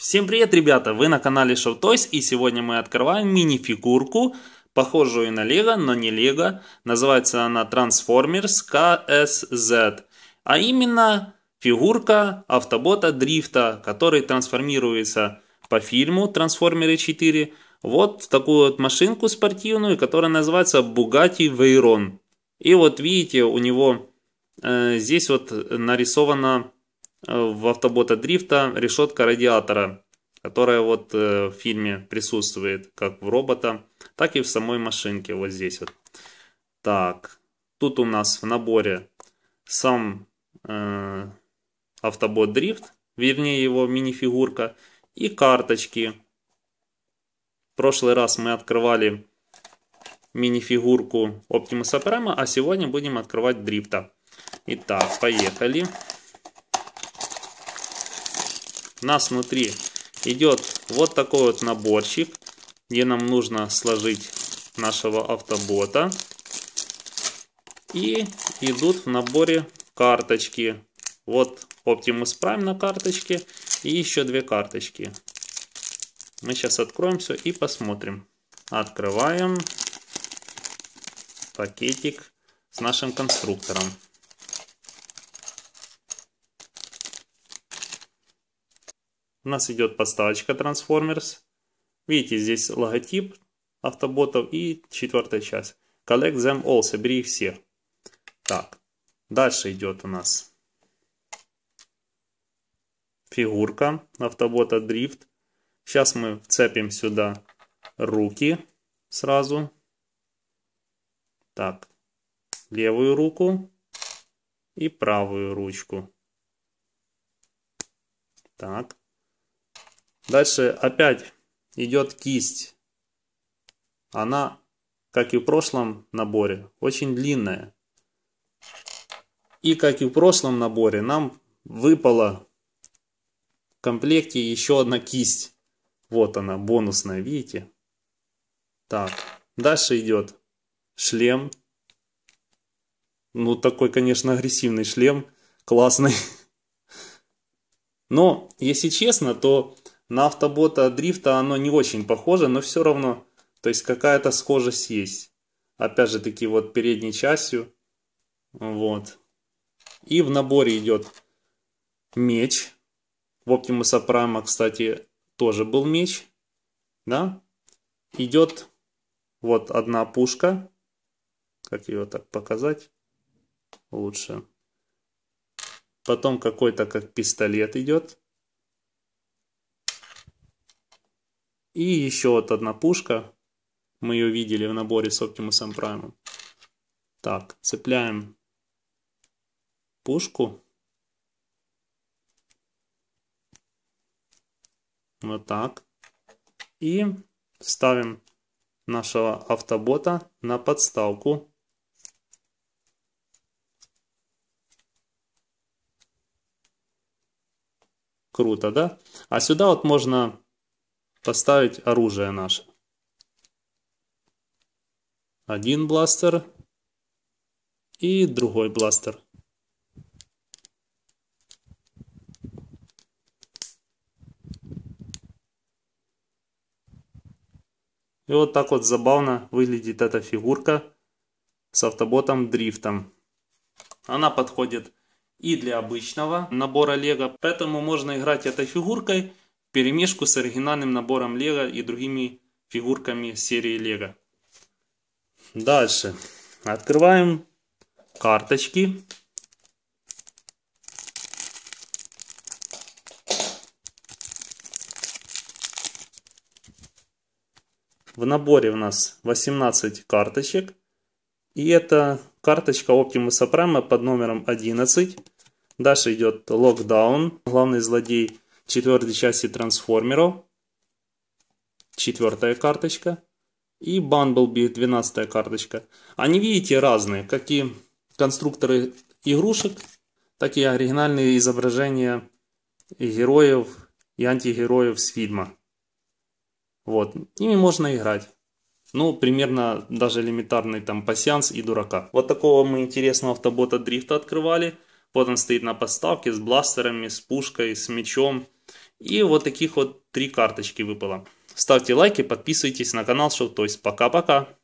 Всем привет, ребята! Вы на канале Show Toys и сегодня мы открываем мини-фигурку, похожую на Лего, но не Лего. Называется она Transformers KSZ. А именно фигурка автобота Дрифта, который трансформируется по фильму Трансформеры 4 вот в такую вот машинку спортивную, которая называется Bugatti Veyron. И вот видите, у него э, здесь вот нарисована Э, в автобота дрифта решетка радиатора, которая вот э, в фильме присутствует как в робота, так и в самой машинке вот здесь вот. Так, тут у нас в наборе сам э, автобот дрифт, вернее его мини-фигурка и карточки. В прошлый раз мы открывали мини-фигурку Оптимуса Прайма, а сегодня будем открывать дрифта. Итак, поехали. Поехали у нас внутри идет вот такой вот наборчик, где нам нужно сложить нашего автобота. И идут в наборе карточки. Вот Optimus Prime на карточке и еще две карточки. Мы сейчас откроем все и посмотрим. Открываем пакетик с нашим конструктором. У нас идет подставочка Transformers. Видите, здесь логотип автоботов и четвертая часть. Collect them all, собери их все. Так, дальше идет у нас фигурка автобота Дрифт. Сейчас мы вцепим сюда руки сразу. Так, левую руку и правую ручку. Так. Дальше опять идет кисть. Она, как и в прошлом наборе, очень длинная. И как и в прошлом наборе, нам выпала в комплекте еще одна кисть. Вот она, бонусная, видите? Так, дальше идет шлем. Ну, такой, конечно, агрессивный шлем, классный. Но, если честно, то на автобота дрифта оно не очень похоже, но все равно. То есть какая-то схожесть есть. Опять же таки вот передней частью. Вот. И в наборе идет меч. В Optimus Prime, кстати, тоже был меч. Да? Идет вот одна пушка. Как ее так показать? Лучше. Потом какой-то как пистолет идет. И еще вот одна пушка. Мы ее видели в наборе с Optimus Prime. Так, цепляем пушку. Вот так. И ставим нашего автобота на подставку. Круто, да? А сюда вот можно поставить оружие наше. Один бластер и другой бластер. И вот так вот забавно выглядит эта фигурка с автоботом дрифтом. Она подходит и для обычного набора лего, поэтому можно играть этой фигуркой перемешку с оригинальным набором лего и другими фигурками серии лего. Дальше. Открываем карточки. В наборе у нас 18 карточек. И это карточка Optimus Prime под номером 11. Дальше идет Lockdown, главный злодей четвертой части трансформеров. Четвертая карточка. И Bumblebee, двенадцатая карточка. Они, видите, разные. Как и конструкторы игрушек, так и оригинальные изображения героев и антигероев с фильма. Вот. Ими можно играть. Ну, примерно даже элементарный там пассианс и дурака. Вот такого мы интересного автобота дрифта открывали. Вот он стоит на подставке с бластерами, с пушкой, с мечом. И вот таких вот три карточки выпало. Ставьте лайки, подписывайтесь на канал Шоу Тойс. Пока-пока.